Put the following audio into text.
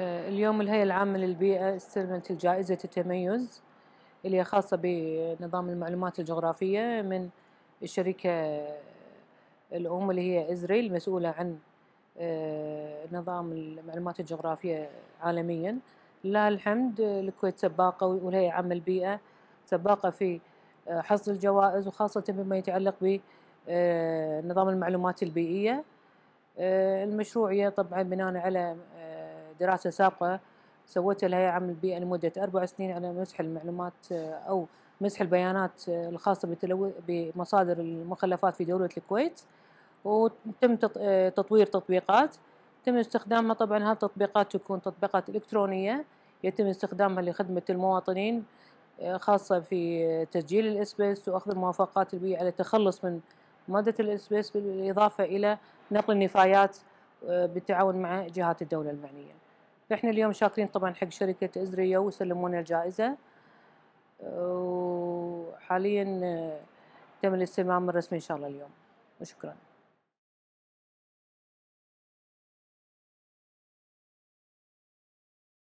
آه، اليوم الهيئة العامة للبيئة استلمت جائزة التميز اللي هي خاصة بنظام المعلومات الجغرافية من الشركة الأم اللي هي إزري المسؤولة عن آه، نظام المعلومات الجغرافية عالميا لله الحمد الكويت آه، سباقة والهيئة العامة للبيئة سباقة في حصد الجوائز وخاصة بما يتعلق بنظام المعلومات البيئية المشروعية طبعا بناء على دراسة سابقة سوتها الهيئة العامة للبيئة لمدة أربع سنين على مسح المعلومات آه، أو مسح البيانات آه، الخاصة بمصادر المخلفات في دولة الكويت وتم آه، تطوير تطبيقات تم استخدامها طبعا هذه التطبيقات تكون تطبيقات إلكترونية يتم استخدامها لخدمة المواطنين خاصة في تسجيل الإسبيس وأخذ الموافقات البيئية على التخلص من مادة الإسبيس بالإضافة إلى نقل النفايات بالتعاون مع جهات الدولة المعنية احنا اليوم شاكرين طبعا حق شركة ازريا وسلمونا الجائزة وحاليا تم الاستلمام الرسمي ان شاء الله اليوم وشكرا